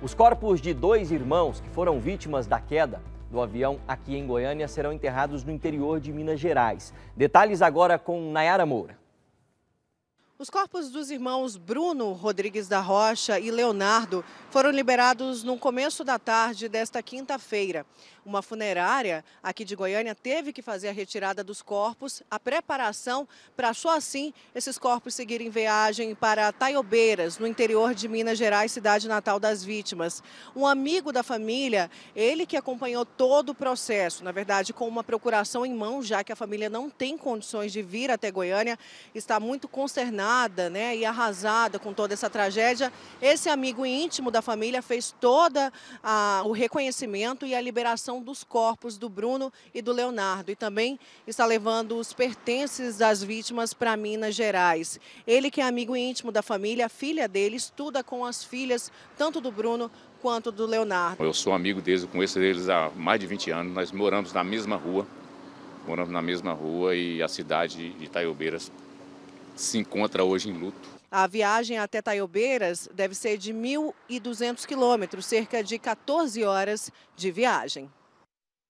Os corpos de dois irmãos que foram vítimas da queda do avião aqui em Goiânia serão enterrados no interior de Minas Gerais. Detalhes agora com Nayara Moura. Os corpos dos irmãos Bruno Rodrigues da Rocha e Leonardo foram liberados no começo da tarde desta quinta-feira. Uma funerária aqui de Goiânia teve que fazer a retirada dos corpos, a preparação para só assim esses corpos seguirem viagem para Taiobeiras, no interior de Minas Gerais, cidade natal das vítimas. Um amigo da família, ele que acompanhou todo o processo, na verdade com uma procuração em mão, já que a família não tem condições de vir até Goiânia, está muito consternado né, e arrasada com toda essa tragédia, esse amigo íntimo da família fez todo o reconhecimento e a liberação dos corpos do Bruno e do Leonardo. E também está levando os pertences das vítimas para Minas Gerais. Ele, que é amigo íntimo da família, a filha dele, estuda com as filhas, tanto do Bruno quanto do Leonardo. Eu sou amigo deles, eu conheço eles há mais de 20 anos, nós moramos na mesma rua, moramos na mesma rua e a cidade de Itaiobeiras se encontra hoje em luto. A viagem até Taiobeiras deve ser de 1.200 quilômetros, cerca de 14 horas de viagem.